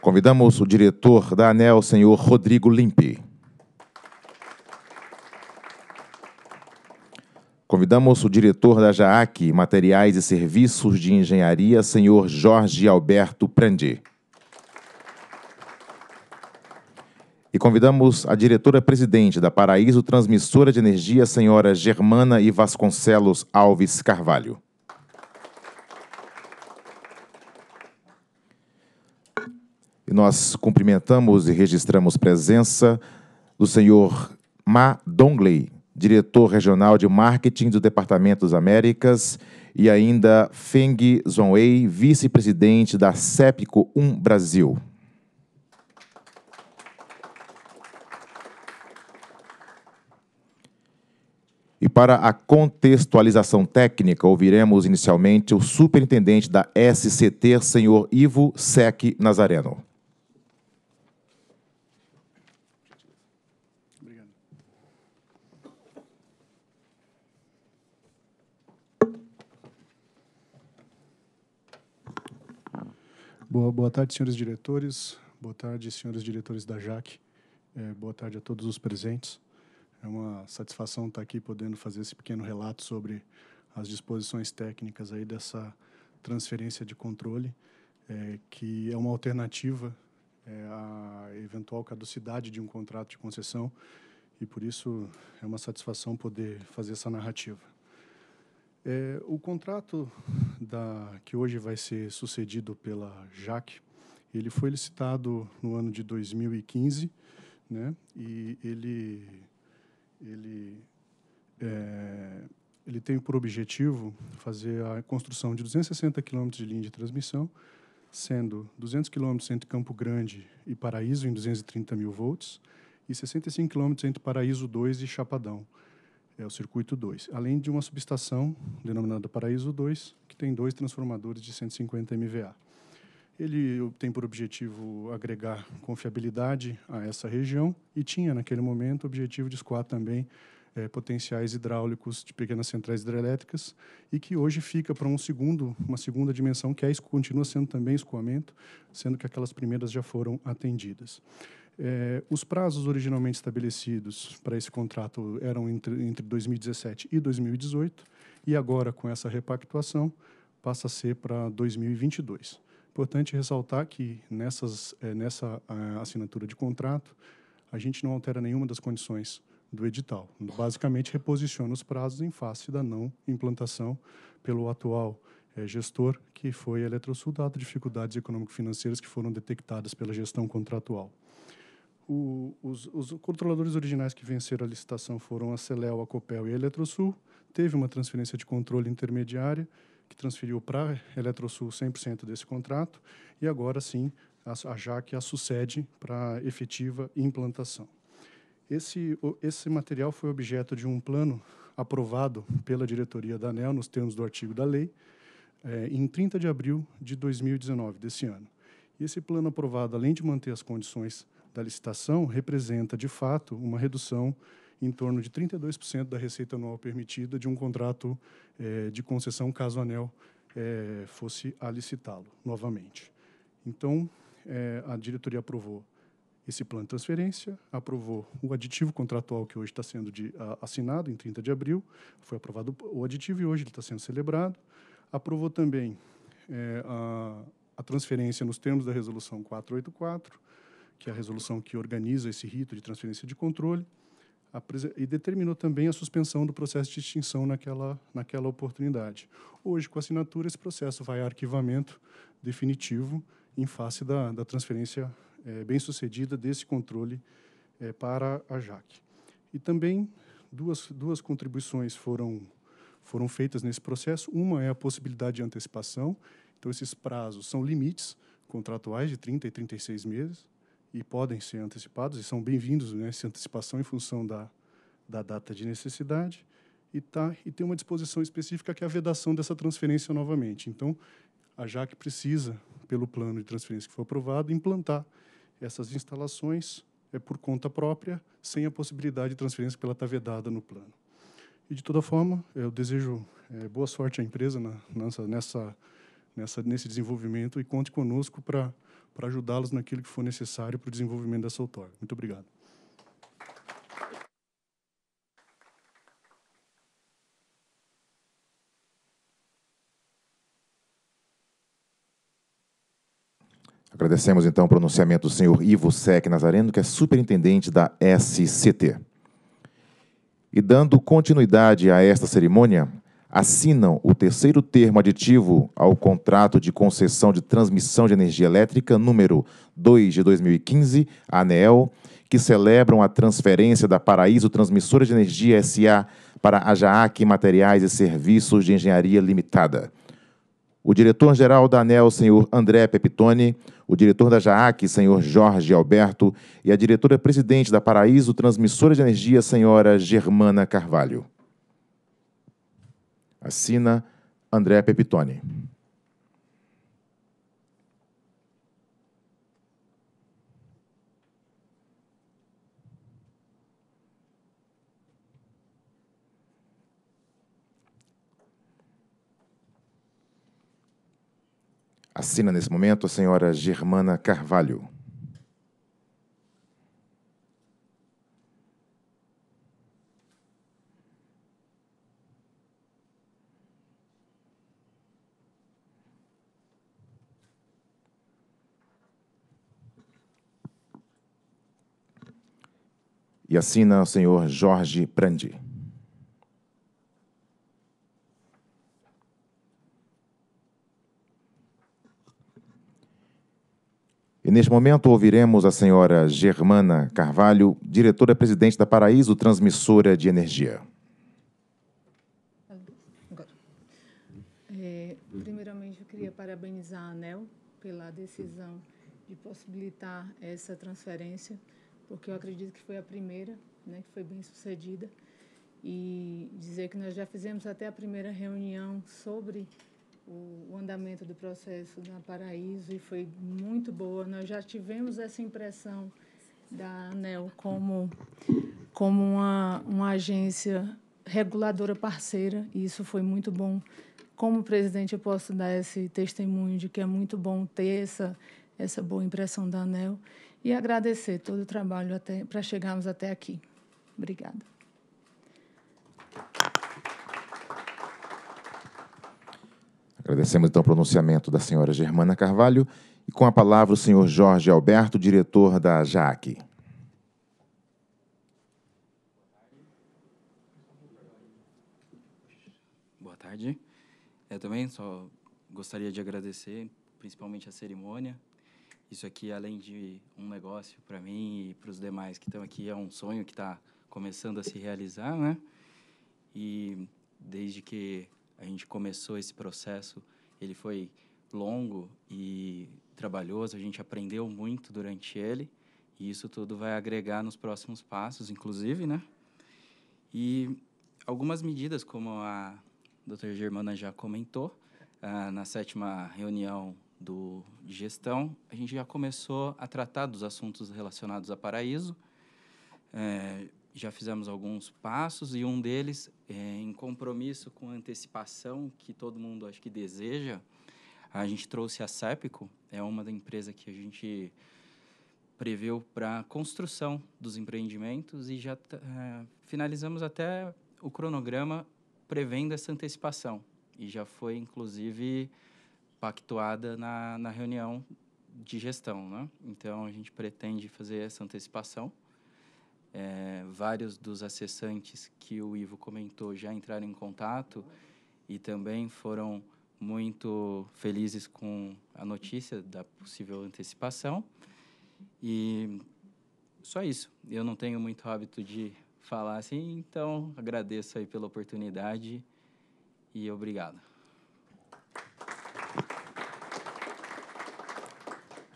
Convidamos o diretor da ANEL, senhor Rodrigo Limpe. Convidamos o diretor da JAAC, Materiais e Serviços de Engenharia, senhor Jorge Alberto Prandi. E convidamos a diretora-presidente da Paraíso Transmissora de Energia, senhora Germana e Vasconcelos Alves Carvalho. E nós cumprimentamos e registramos presença do senhor Ma Dongley, diretor regional de marketing do Departamento das Américas, e ainda Feng Zhongwei, vice-presidente da CEPCO 1 Brasil. E para a contextualização técnica, ouviremos inicialmente o superintendente da SCT, senhor Ivo Sec Nazareno. Boa, boa tarde, senhores diretores. Boa tarde, senhores diretores da JAC. É, boa tarde a todos os presentes. É uma satisfação estar aqui podendo fazer esse pequeno relato sobre as disposições técnicas aí dessa transferência de controle, é, que é uma alternativa é, à eventual caducidade de um contrato de concessão e por isso é uma satisfação poder fazer essa narrativa. É, o contrato da, que hoje vai ser sucedido pela JAC, ele foi licitado no ano de 2015, né? E ele ele é, ele tem por objetivo fazer a construção de 260 quilômetros de linha de transmissão, sendo 200 quilômetros entre Campo Grande e Paraíso em 230 mil volts e 65 quilômetros entre Paraíso 2 e Chapadão é o circuito 2, além de uma subestação denominada Paraíso 2, que tem dois transformadores de 150 MVA. Ele tem por objetivo agregar confiabilidade a essa região e tinha, naquele momento, o objetivo de escoar também é, potenciais hidráulicos de pequenas centrais hidrelétricas e que hoje fica para um segundo, uma segunda dimensão que é, continua sendo também escoamento, sendo que aquelas primeiras já foram atendidas. É, os prazos originalmente estabelecidos para esse contrato eram entre, entre 2017 e 2018, e agora, com essa repactuação, passa a ser para 2022. Importante ressaltar que nessas, é, nessa assinatura de contrato, a gente não altera nenhuma das condições do edital. Basicamente, reposiciona os prazos em face da não implantação pelo atual é, gestor, que foi a Eletrosul, dado dificuldades econômico-financeiras que foram detectadas pela gestão contratual o, os, os, controladores originais que venceram a licitação foram a Celel, a Copel e a Eletrosul. Teve uma transferência de controle intermediária, que transferiu para a Eletrosul 100% desse contrato, e agora sim a, a JAC a sucede para efetiva implantação. Esse, esse material foi objeto de um plano aprovado pela diretoria da ANEL, nos termos do artigo da lei, é, em 30 de abril de 2019, desse ano. E esse plano aprovado, além de manter as condições da licitação representa, de fato, uma redução em torno de 32% da receita anual permitida de um contrato eh, de concessão, caso o ANEL eh, fosse a licitá-lo novamente. Então, eh, a diretoria aprovou esse plano de transferência, aprovou o aditivo contratual que hoje está sendo de, a, assinado em 30 de abril, foi aprovado o aditivo e hoje ele está sendo celebrado, aprovou também a, a transferência nos termos da resolução 484, que é a resolução que organiza esse rito de transferência de controle, e determinou também a suspensão do processo de extinção naquela, naquela oportunidade. Hoje, com a assinatura, esse processo vai a arquivamento definitivo em face da, da transferência é, eh, bem-sucedida desse controle é, para a JAC. E também duas, duas contribuições foram, foram feitas nesse processo. Uma é a possibilidade de antecipação, então esses prazos são limites contratuais de 30 e 36 meses, e podem ser antecipados e são bem-vindos né, essa antecipação em função da, da data de necessidade e tá e tem uma disposição específica que é a vedação dessa transferência novamente. Então, a JAC precisa, pelo plano de transferência que foi aprovado, implantar essas instalações é por conta própria, sem a possibilidade de transferência pela tá vedada no plano. E de toda forma, eu desejo é, boa sorte à empresa na, nessa, nessa, nessa, nesse desenvolvimento e conte conosco para para ajudá-los naquilo que for necessário para o desenvolvimento dessa outorga. Muito obrigado. Agradecemos então o pronunciamento do senhor Ivo Sec Nazareno, que é superintendente da SCT. E dando continuidade a esta cerimônia, assinam o terceiro termo aditivo ao contrato de concessão de transmissão de energia elétrica número 2 de 2015, ANEEL, que celebram a transferência da Paraíso Transmissora de Energia SA para a JAAC Materiais e Serviços de Engenharia Limitada. O diretor-geral da ANEL, senhor André Pepitone, o diretor da JAAC, senhor Jorge Alberto, e a diretora-presidente da Paraíso Transmissora de Energia, senhora Germana Carvalho. Assina André Pepitone. Assina nesse momento a senhora Germana Carvalho. E assina o senhor Jorge Prandi. E neste momento ouviremos a senhora Germana Carvalho, diretora-presidente da Paraíso Transmissora de Energia. É, primeiramente, eu queria parabenizar a ANEL pela decisão de possibilitar essa transferência porque eu acredito que foi a primeira, né, que foi bem sucedida. E dizer que nós já fizemos até a primeira reunião sobre o, andamento do processo na Paraíso e foi muito boa. Nós já tivemos essa impressão da ANEL como, como uma, uma agência reguladora parceira, e isso foi muito bom. Como presidente, eu posso dar esse testemunho de que é muito bom ter essa, essa boa impressão da ANEL e agradecer todo o trabalho até para chegarmos até aqui. Obrigada. Agradecemos então o pronunciamento da senhora Germana Carvalho e com a palavra o senhor Jorge Alberto, diretor da JAC. Boa tarde. Eu é, também só gostaria de agradecer principalmente a cerimônia isso aqui, além de um negócio para mim e para os demais que estão aqui, é um sonho que está começando a se realizar, né? E desde que a gente começou esse processo, ele foi longo e trabalhoso, a gente aprendeu muito durante ele, e isso tudo vai agregar nos próximos passos, inclusive, né? E algumas medidas, como a doutora Germana já comentou, ah, na sétima reunião do, de gestão, a gente já começou a tratar dos assuntos relacionados a Paraíso. É, já fizemos alguns passos e um deles, é, em compromisso com a antecipação que todo mundo acho que deseja, a gente trouxe a Sépico, é uma da empresa que a gente preveu para construção dos empreendimentos e já tá, é, finalizamos até o cronograma prevendo essa antecipação. E já foi, inclusive, pactuada na, na reunião de gestão. Né? Então, a gente pretende fazer essa antecipação. É, vários dos acessantes que o Ivo comentou já entraram em contato e também foram muito felizes com a notícia da possível antecipação. E só isso. Eu não tenho muito hábito de falar assim, então agradeço aí pela oportunidade e obrigado.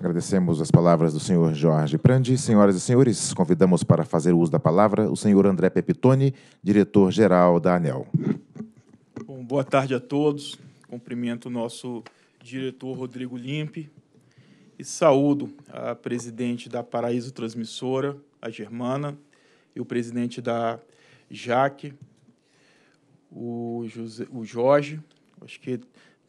Agradecemos as palavras do senhor Jorge Prandi. Senhoras e senhores, convidamos para fazer uso da palavra o senhor André Pepitone, diretor-geral da ANEL. Bom, boa tarde a todos. Cumprimento o nosso diretor Rodrigo Limpe e saúdo a presidente da Paraíso Transmissora, a Germana, e o presidente da JAC, o, José, o Jorge. Acho que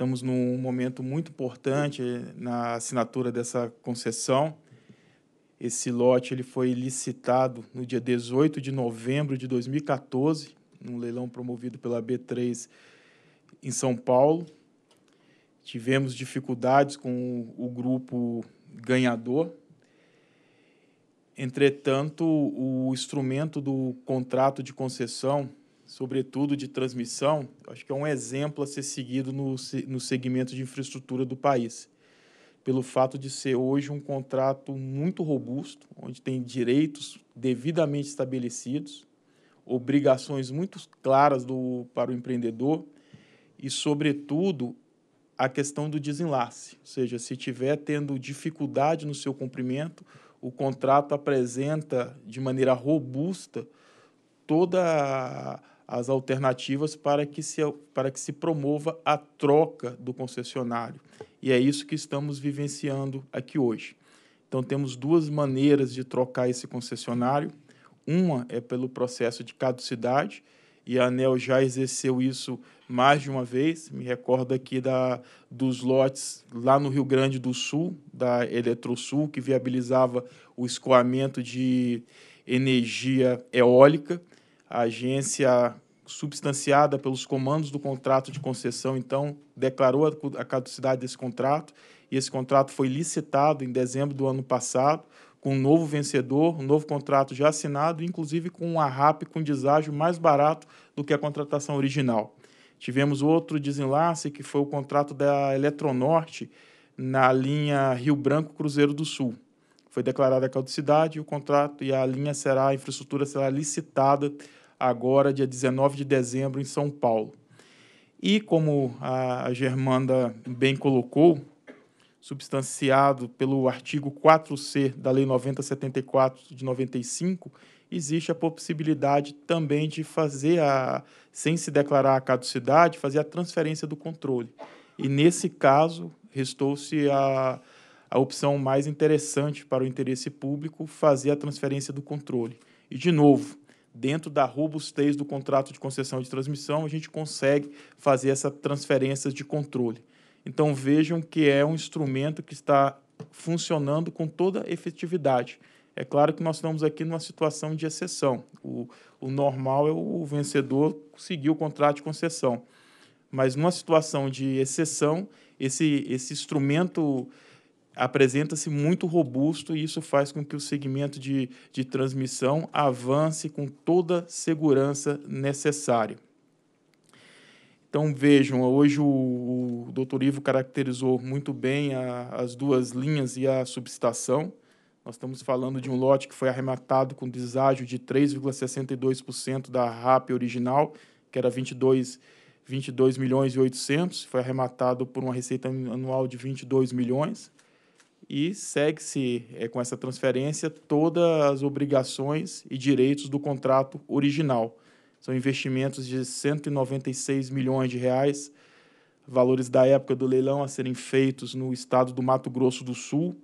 Estamos num momento muito importante na assinatura dessa concessão. Esse lote ele foi licitado no dia 18 de novembro de 2014, num leilão promovido pela B3 em São Paulo. Tivemos dificuldades com o grupo ganhador. Entretanto, o instrumento do contrato de concessão sobretudo de transmissão, acho que é um exemplo a ser seguido no, no segmento de infraestrutura do país. Pelo fato de ser hoje um contrato muito robusto, onde tem direitos devidamente estabelecidos, obrigações muito claras do, para o empreendedor e, sobretudo, a questão do desenlace. Ou seja, se tiver tendo dificuldade no seu cumprimento, o contrato apresenta de maneira robusta toda as alternativas para que se, para que se promova a troca do concessionário. E é isso que estamos vivenciando aqui hoje. Então, temos duas maneiras de trocar esse concessionário. Uma é pelo processo de caducidade, e a ANEL já exerceu isso mais de uma vez. Me recordo aqui da, dos lotes lá no Rio Grande do Sul, da Eletrosul, que viabilizava o escoamento de energia eólica agência substanciada pelos comandos do contrato de concessão, então, declarou a caducidade desse contrato e esse contrato foi licitado em dezembro do ano passado, com um novo vencedor, um novo contrato já assinado, inclusive com um ARAP com deságio mais barato do que a contratação original. Tivemos outro desenlace, que foi o contrato da Eletronorte na linha Rio Branco Cruzeiro do Sul. Foi declarada a caducidade, o contrato e a linha será, a infraestrutura será licitada agora, dia 19 de dezembro, em São Paulo. E como a Germanda bem colocou, substanciado pelo artigo 4C da Lei 9074 de 95, existe a possibilidade também de fazer a sem se declarar a caducidade, fazer a transferência do controle. E nesse caso, restou-se a a opção mais interessante para o interesse público fazer a transferência do controle. E de novo, dentro da robustez do contrato de concessão de transmissão, a gente consegue fazer essa transferência de controle. Então vejam que é um instrumento que está funcionando com toda efetividade. É claro que nós estamos aqui numa situação de exceção. O, o normal é o vencedor seguir o contrato de concessão. Mas numa situação de exceção, esse, esse instrumento apresenta-se muito robusto e isso faz com que o segmento de, de transmissão avance com toda a segurança necessária. Então vejam, hoje o, o Dr. Ivo caracterizou muito bem a, as duas linhas e a subestação. Nós estamos falando de um lote que foi arrematado com deságio de 3,62% da RAP original, que era 22 22 milhões e 800, foi arrematado por uma receita anual de 22 milhões e segue-se é, com essa transferência todas as obrigações e direitos do contrato original. São investimentos de 196 milhões de reais, valores da época do leilão a serem feitos no estado do Mato Grosso do Sul,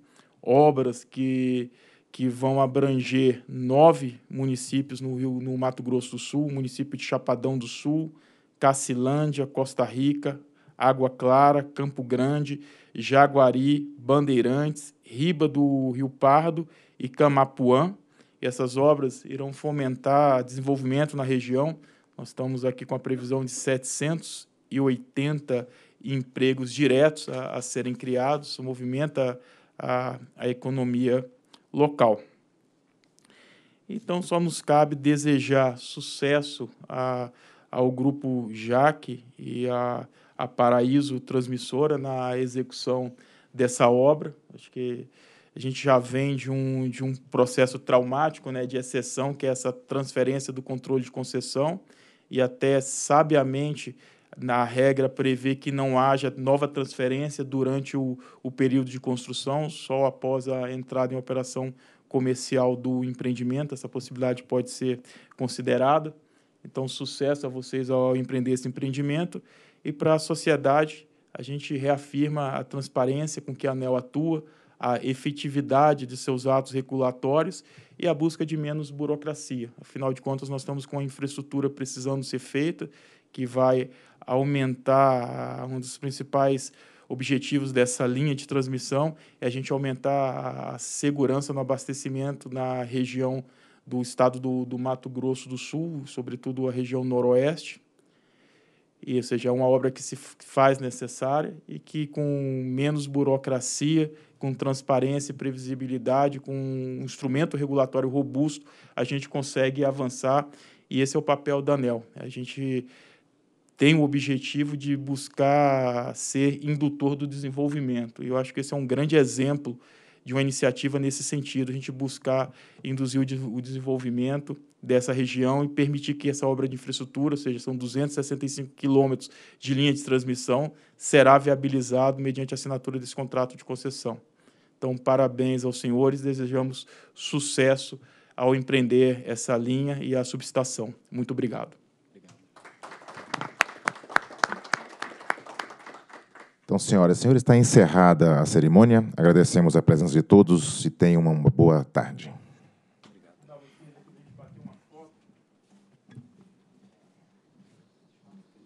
obras que, que vão abranger nove municípios no, Rio, no Mato Grosso do Sul, município de Chapadão do Sul, Cacilândia, Costa Rica, Água Clara, Campo Grande, Jaguari, Bandeirantes, Riba do Rio Pardo e Camapuã. E essas obras irão fomentar desenvolvimento na região. Nós estamos aqui com a previsão de 780 empregos diretos a, a serem criados, isso movimenta a, a economia local. Então, só nos cabe desejar sucesso a ao grupo Jaque e a, a Paraíso Transmissora na execução dessa obra. Acho que a gente já vem de um, de um processo traumático né, de exceção, que é essa transferência do controle de concessão, e até sabiamente na regra prevê que não haja nova transferência durante o, o período de construção, só após a entrada em operação comercial do empreendimento, essa possibilidade pode ser considerada. Então, sucesso a vocês ao empreender esse empreendimento. E para a sociedade, a gente reafirma a transparência com que a ANEL atua, a efetividade de seus atos regulatórios e a busca de menos burocracia. Afinal de contas, nós estamos com uma infraestrutura precisando ser feita, que vai aumentar ah, um dos principais objetivos dessa linha de transmissão é a gente aumentar a segurança no abastecimento na região do estado do, do Mato Grosso do Sul, sobretudo a região noroeste. E, ou seja, é uma obra que se faz necessária e que, com menos burocracia, com transparência e previsibilidade, com um instrumento regulatório robusto, a gente consegue avançar. E esse é o papel da ANEL. A gente tem o objetivo de buscar ser indutor do desenvolvimento. E eu acho que esse é um grande exemplo de uma iniciativa nesse sentido, a gente buscar induzir o, o desenvolvimento dessa região e permitir que essa obra de infraestrutura, ou seja, são 265 quilômetros de linha de transmissão, será viabilizado mediante a assinatura desse contrato de concessão. Então, parabéns aos senhores, desejamos sucesso ao empreender essa linha e a subestação. Muito obrigado. Então, senhoras e senhores, está encerrada a cerimônia. Agradecemos a presença de todos e tenham uma boa tarde.